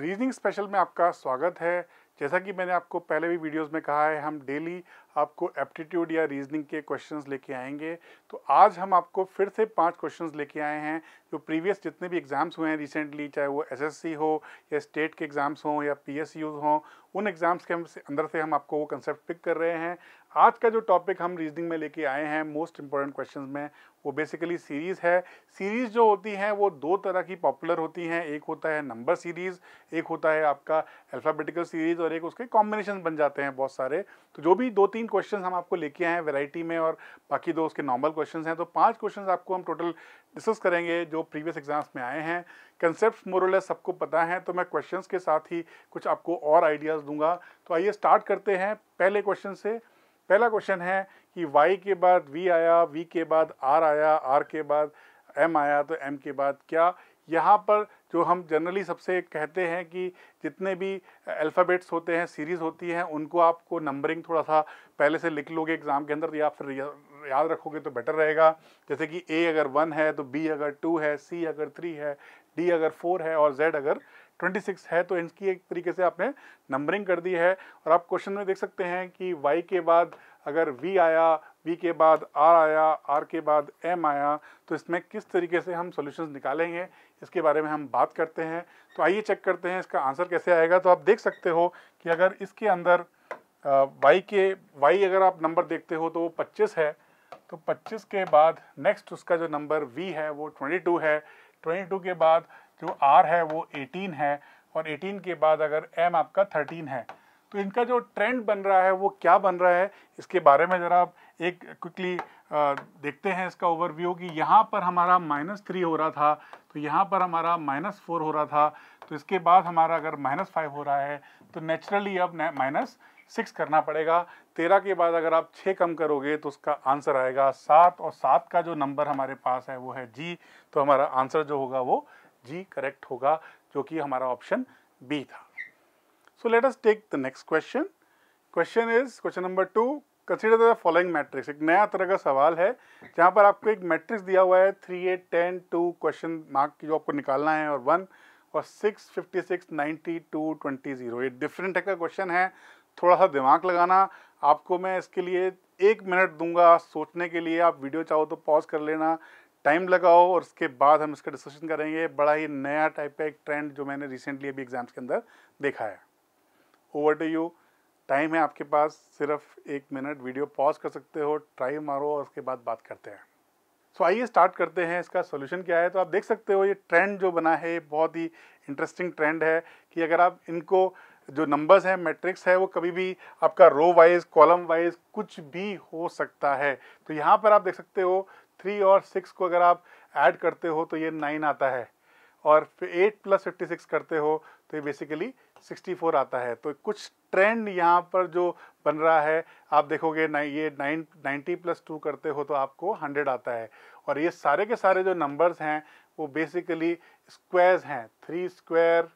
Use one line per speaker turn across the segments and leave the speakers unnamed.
Reasoning special में आपका स्वागत है जैसा कि मैंने आपको पहले भी वीडियोस में कहा है हम डेली आपको एप्टीट्यूड या रीजनिंग के क्वेश्चंस लेके आएंगे तो आज हम आपको फिर से पांच क्वेश्चंस लेके आए हैं जो प्रीवियस जितने भी एग्ज़ाम्स हुए हैं रिसेंटली चाहे वो एसएससी हो या स्टेट के एग्ज़ाम्स हों या पी पीएसयूज हों उन एग्ज़ाम्स के अंदर से हम आपको वो कंसेप्ट पिक कर रहे हैं आज का जो टॉपिक हम रीजनिंग में लेके आए हैं मोस्ट इंपॉर्टेंट क्वेश्चन में वो बेसिकली सीरीज़ है सीरीज़ जो होती हैं वो दो तरह की पॉपुलर होती हैं एक होता है नंबर सीरीज़ एक होता है आपका अल्फ़ाबेटिकल सीरीज़ और एक उसके कॉम्बिनेशन बन जाते हैं बहुत सारे तो जो भी दो तीन तीन क्वेश्चन हम आपको लेके आए हैं वेराइटी में और बाकी दो उसके नॉर्मल क्वेश्चन हैं तो पाँच क्वेश्चन आपको हम टोटल डिस्कस करेंगे जो प्रीवियस एग्जाम्स में आए हैं कंसेप्ट मोरलेस सबको पता है तो मैं क्वेश्चन के साथ ही कुछ आपको और आइडियाज़ दूंगा तो आइए स्टार्ट करते हैं पहले क्वेश्चन से पहला क्वेश्चन है कि वाई के बाद वी आया वी के बाद आर आया आर के बाद एम आया तो एम के बाद क्या यहाँ पर जो हम जनरली सबसे कहते हैं कि जितने भी अल्फ़ाबेट्स होते हैं सीरीज़ होती हैं उनको आपको नंबरिंग थोड़ा सा पहले से लिख लोगे एग्ज़ाम के अंदर या फिर याद रखोगे तो बेटर रहेगा जैसे कि ए अगर वन है तो बी अगर टू है सी अगर थ्री है डी अगर फोर है और जेड अगर 26 है तो इनकी एक तरीके से आपने नंबरिंग कर दी है और आप क्वेश्चन में देख सकते हैं कि वाई के बाद अगर वी आया वी के बाद आर आया आर के बाद एम आया तो इसमें किस तरीके से हम सॉल्यूशंस निकालेंगे इसके बारे में हम बात करते हैं तो आइए चेक करते हैं इसका आंसर कैसे आएगा तो आप देख सकते हो कि अगर इसके अंदर वाई के वाई अगर आप नंबर देखते हो तो वो पच्चीस है तो 25 के बाद नेक्स्ट उसका जो नंबर v है वो 22 है 22 के बाद जो r है वो 18 है और 18 के बाद अगर m आपका 13 है तो इनका जो ट्रेंड बन रहा है वो क्या बन रहा है इसके बारे में ज़रा आप एक क्विकली देखते हैं इसका ओवरव्यू कि यहाँ पर हमारा माइनस थ्री हो रहा था तो यहाँ पर हमारा माइनस फोर हो रहा था तो इसके बाद हमारा अगर माइनस फाइव हो रहा है तो नेचुरली अब माइनस सिक्स करना पड़ेगा तेरह के बाद अगर आप छः कम करोगे तो उसका आंसर आएगा सात और सात का जो नंबर हमारे पास है वो है जी तो हमारा आंसर जो होगा वो जी करेक्ट होगा जो कि हमारा ऑप्शन बी था So let us take the next question. Question is question number two. Consider the following matrix. एक नया तरह का सवाल है जहाँ पर आपको एक मैट्रिक्स दिया हुआ है three eight ten two question mark जो आपको निकालना है और वन और six fifty six ninety two twenty zero ये डिफरेंट टाइप का क्वेश्चन है थोड़ा सा दिमाग लगाना आपको मैं इसके लिए एक मिनट दूंगा सोचने के लिए आप वीडियो चाहो तो पॉज कर लेना टाइम लगाओ और उसके बाद हम इसका डिस्कशन करेंगे बड़ा ही नया टाइप का एक ट्रेंड जो मैंने रिसेंटली अभी एग्जाम्स के अंदर देखा है ओवर टू यू टाइम है आपके पास सिर्फ एक मिनट वीडियो पॉज कर सकते हो ट्राई मारो और उसके बाद बात करते हैं सो आइए स्टार्ट करते हैं इसका सोल्यूशन क्या है तो आप देख सकते हो ये ट्रेंड जो बना है बहुत ही इंटरेस्टिंग ट्रेंड है कि अगर आप इनको जो नंबर्स हैं मैट्रिक्स है वो कभी भी आपका रो वाइज कॉलम वाइज कुछ भी हो सकता है तो यहाँ पर आप देख सकते हो थ्री और सिक्स को अगर आप ऐड करते हो तो ये नाइन आता है और फिर एट प्लस फिफ्टी सिक्स करते हो तो ये बेसिकली सिक्सटी फोर आता है तो कुछ ट्रेंड यहाँ पर जो बन रहा है आप देखोगे ना ये नाइन नाइन्टी प्लस टू करते हो तो आपको हंड्रेड आता है और ये सारे के सारे जो नंबर्स हैं वो बेसिकली स्क्वायर्स हैं थ्री स्क्वायर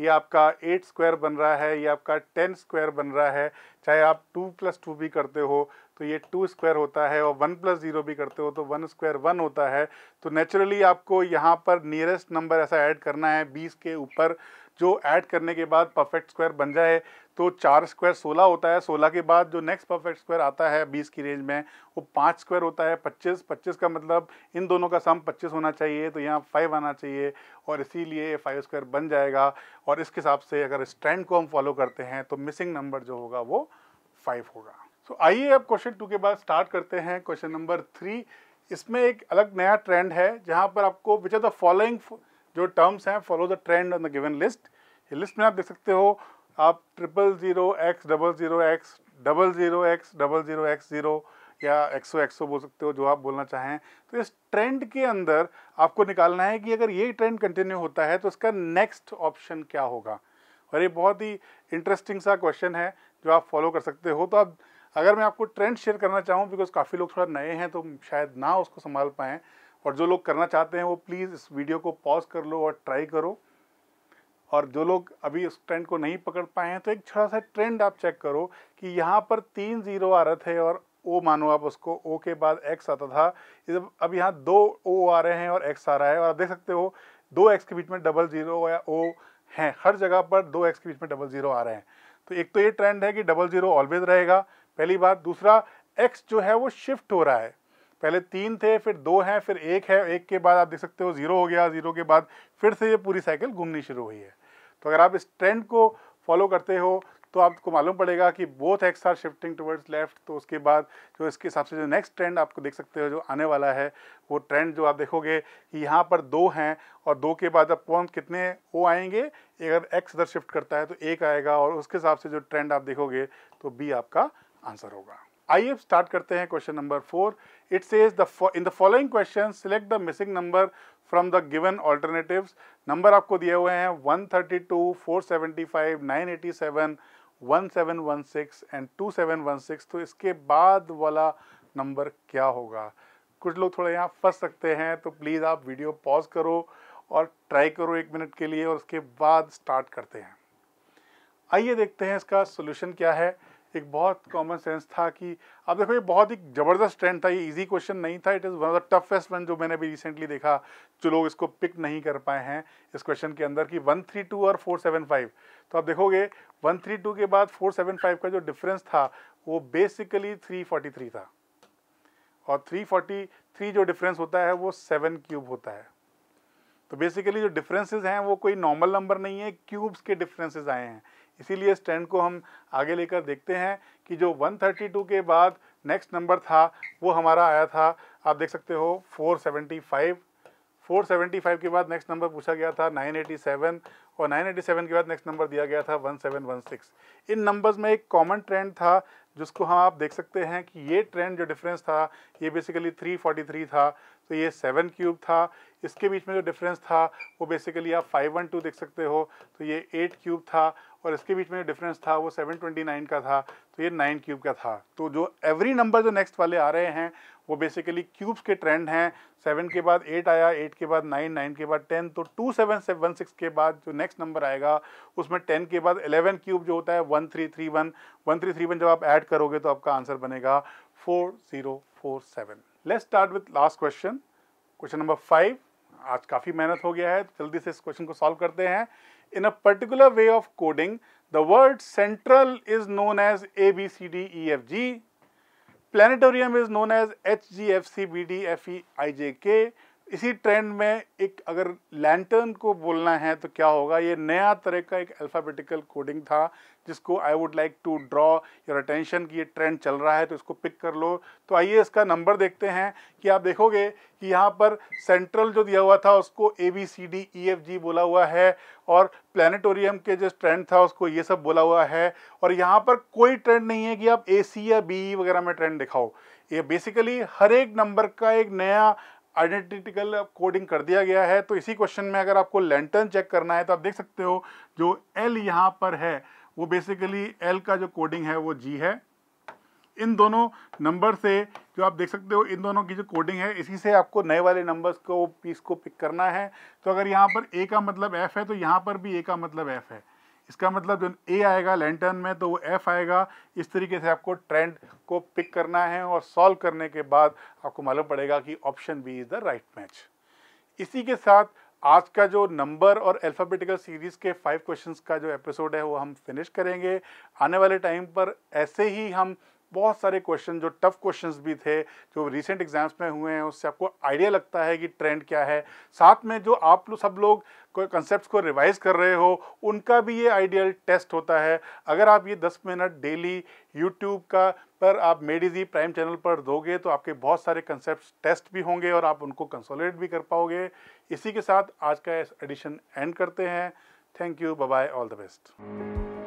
ये आपका एट स्क्वायर बन रहा है ये आपका टेन स्क्वायर बन रहा है चाहे आप टू प्लस टू भी करते हो तो ये टू स्क्वायर होता है और वन प्लस ज़ीरो भी करते हो तो वन स्क्वायर वन होता है तो नेचुरली आपको यहाँ पर नियरेस्ट नंबर ऐसा ऐड करना है बीस के ऊपर जो ऐड करने के बाद परफेक्ट स्क्वायर बन जाए तो चार स्क्वायर सोलह होता है सोलह के बाद जो नेक्स्ट परफेक्ट स्क्वायर आता है बीस की रेंज में वो पाँच स्क्वायर होता है पच्चीस पच्चीस का मतलब इन दोनों का सम पच्चीस होना चाहिए तो यहाँ फाइव आना चाहिए और इसीलिए फाइव स्क्वायर बन जाएगा और इसके हिसाब से अगर इस ट्रेंड को हम फॉलो करते हैं तो मिसिंग नंबर जो होगा वो फाइव होगा सो so, आइए अब क्वेश्चन टू के बाद स्टार्ट करते हैं क्वेश्चन नंबर थ्री इसमें एक अलग नया ट्रेंड है जहाँ पर आपको विच आर द फॉलोइंग जो टर्म्स हैं follow the trend on the given list list में आप देख सकते हो आप triple zero X double zero X double zero X double zero X zero या एक्सो एक्सो बोल सकते हो जो आप बोलना चाहें तो इस ट्रेंड के अंदर आपको निकालना है कि अगर ये ट्रेंड कंटिन्यू होता है तो इसका नेक्स्ट ऑप्शन क्या होगा और ये बहुत ही इंटरेस्टिंग सा क्वेश्चन है जो आप फॉलो कर सकते हो तो आप अगर मैं आपको ट्रेंड शेयर करना चाहूँ बिकॉज काफ़ी लोग थोड़ा नए हैं तो शायद ना उसको संभाल पाएँ और जो लोग करना चाहते हैं वो प्लीज़ इस वीडियो को पॉज कर लो और ट्राई करो और जो लोग अभी उस ट्रेंड को नहीं पकड़ पाए हैं तो एक छोटा सा ट्रेंड आप चेक करो कि यहाँ पर तीन जीरो आ रहे थे और ओ मानो आप उसको ओ के बाद एक्स आता था अब यहाँ दो ओ आ रहे हैं और एक्स आ रहा है और आप देख सकते हो दो एक्स के बीच में डबल जीरो या ओ हैं हर जगह पर दो एक्स के बीच में डबल जीरो आ रहे हैं तो एक तो ये ट्रेंड है कि डबल जीरो ऑलवेज रहेगा पहली बात दूसरा एक्स जो है वो शिफ्ट हो रहा है पहले तीन थे फिर दो हैं फिर एक है एक के बाद आप देख सकते हो जीरो हो गया जीरो के बाद फिर से ये पूरी साइकिल घूमनी शुरू हुई है तो अगर आप इस ट्रेंड को फॉलो करते हो तो आपको मालूम पड़ेगा कि both X are shifting towards left तो उसके बाद जो इसके हिसाब से जो नेक्स्ट ट्रेंड आपको देख सकते हो जो आने वाला है वो ट्रेंड जो आप देखोगे कि यहाँ पर दो हैं और दो के बाद अब कौन कितने ओ आएंगे अगर एक्स इधर शिफ्ट करता है तो एक आएगा और उसके हिसाब से जो ट्रेंड आप देखोगे तो बी आपका आंसर होगा आइए स्टार्ट करते हैं question number four it says the in the following question select the missing number from the given alternatives number आपको दिए हुए हैं 132, 475, 987, 1716 एंड 2716 तो इसके बाद वाला नंबर क्या होगा कुछ लोग थोड़ा यहाँ फंस सकते हैं तो प्लीज़ आप वीडियो पॉज करो और ट्राई करो एक मिनट के लिए और उसके बाद स्टार्ट करते हैं आइए देखते हैं इसका सोल्यूशन क्या है एक बहुत कॉमन सेंस था कि अब देखो ये बहुत ही ज़बरदस्त ट्रेंड था ये इजी क्वेश्चन नहीं था it is one of the toughest one जो मैंने अभी रिसेंटली देखा जो लोग इसको पिक नहीं कर पाए हैं इस क्वेश्चन के अंदर कि वन थ्री टू और फोर सेवन फाइव तो आप देखोगे वन थ्री टू के बाद फोर सेवन फाइव का जो डिफरेंस था वो बेसिकली थ्री फोर्टी थ्री था और थ्री फोर्टी थ्री जो डिफरेंस होता है वो सेवन क्यूब होता है तो बेसिकली जो डिफरेंसेस हैं वो कोई नॉर्मल नंबर नहीं है क्यूब्स के डिफरेंसेस आए हैं इसीलिए स्टैंड को हम आगे लेकर देखते हैं कि जो 132 के बाद नेक्स्ट नंबर था वो हमारा आया था आप देख सकते हो 475 475 के बाद नेक्स्ट नंबर पूछा गया था 987 और 987 के बाद नेक्स्ट नंबर दिया गया था 1716 इन नंबर्स में एक कॉमन ट्रेंड था जिसको हम आप देख सकते हैं कि ये ट्रेंड जो डिफरेंस था ये बेसिकली 343 था तो ये सेवन क्यूब था इसके बीच में जो डिफरेंस था वो बेसिकली आप फाइव वन टू देख सकते हो तो ये एट क्यूब था और इसके बीच में जो डिफरेंस था वो सेवन ट्वेंटी नाइन का था तो ये नाइन क्यूब का था तो जो एवरी नंबर जो नेक्स्ट वाले आ रहे हैं वो बेसिकली क्यूब्स के ट्रेंड हैं सेवन के बाद एट आया एट के बाद नाइन नाइन के बाद टेन तो टू सेवन से वन सिक्स के बाद जो नेक्स्ट नंबर आएगा उसमें टेन के बाद एलेवन क्यूब जो होता है one three three one one three three one जब आप ऐड करोगे तो आपका आंसर बनेगा four zero four seven let start with last question question number five आज काफ़ी मेहनत हो गया है जल्दी से इस क्वेश्चन को सॉल्व करते हैं in a particular way of coding the word central is known as A B C D E F G planetarium is known as H G F C B D F E I J K इसी trend में एक अगर lantern को बोलना है तो क्या होगा ये नया तरह का एक अल्फ़ाबेटिकल कोडिंग था जिसको I would like to draw your attention कि ये ट्रेंड चल रहा है तो इसको पिक कर लो तो आइए इसका नंबर देखते हैं कि आप देखोगे कि यहाँ पर सेंट्रल जो दिया हुआ था उसको A B C D E F G बोला हुआ है और प्लानिटोरियम के जो ट्रेंड था उसको ये सब बोला हुआ है और यहाँ पर कोई ट्रेंड नहीं है कि आप ए सी या बी वगैरह में ट्रेंड दिखाओ ये बेसिकली हर एक नंबर का एक नया आइडेंटिटिकल कोडिंग कर दिया गया है तो इसी क्वेश्चन में अगर आपको लेंटर्न चेक करना है तो आप देख सकते हो जो एल यहाँ पर है वो बेसिकली एल का जो कोडिंग है वो जी है इन दोनों नंबर से जो आप देख सकते हो इन दोनों की जो कोडिंग है इसी से आपको नए वाले नंबर्स को पीस को पिक करना है तो अगर यहाँ पर ए का मतलब एफ़ है तो यहाँ पर भी ए का मतलब एफ़ है इसका मतलब जो ए आएगा लेंटर्न में तो वो एफ आएगा इस तरीके से आपको ट्रेंड को पिक करना है और सॉल्व करने के बाद आपको मालूम पड़ेगा कि option B is the right match इसी के साथ आज का जो नंबर और अल्फ़ाबेटिकल सीरीज़ के फाइव क्वेश्चंस का जो एपिसोड है वो हम फिनिश करेंगे आने वाले टाइम पर ऐसे ही हम बहुत सारे क्वेश्चन जो टफ क्वेश्चंस भी थे जो रिसेंट एग्जाम्स में हुए हैं उससे आपको आइडिया लगता है कि ट्रेंड क्या है साथ में जो आप लोग सब लोग कंसेप्ट को रिवाइज कर रहे हो उनका भी ये आइडियल टेस्ट होता है अगर आप ये 10 मिनट डेली यूट्यूब का पर आप मेडिजी प्राइम चैनल पर दोगे तो आपके बहुत सारे कंसेप्ट टेस्ट भी होंगे और आप उनको कंसोलिडेट भी कर पाओगे इसी के साथ आज का एडिशन एंड करते हैं thank you bye all the best